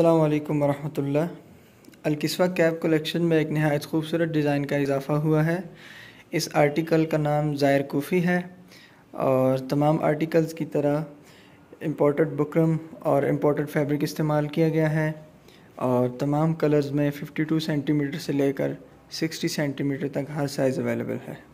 अल्लाम वरहमल अलकिसवा cap collection में एक नहायत खूबसूरत डिज़ाइन का इजाफ़ा हुआ है इस आर्टिकल का नाम ज़ायर कोफ़ी है और तमाम आर्टिकल्स की तरह इम्पोर्टेड बुकरम और इम्पोर्टेड फैब्रिक इस्तेमाल किया गया है और तमाम कलर्स में 52 सेंटीमीटर से लेकर 60 सेंटीमीटर तक हर साइज़ अवेलेबल है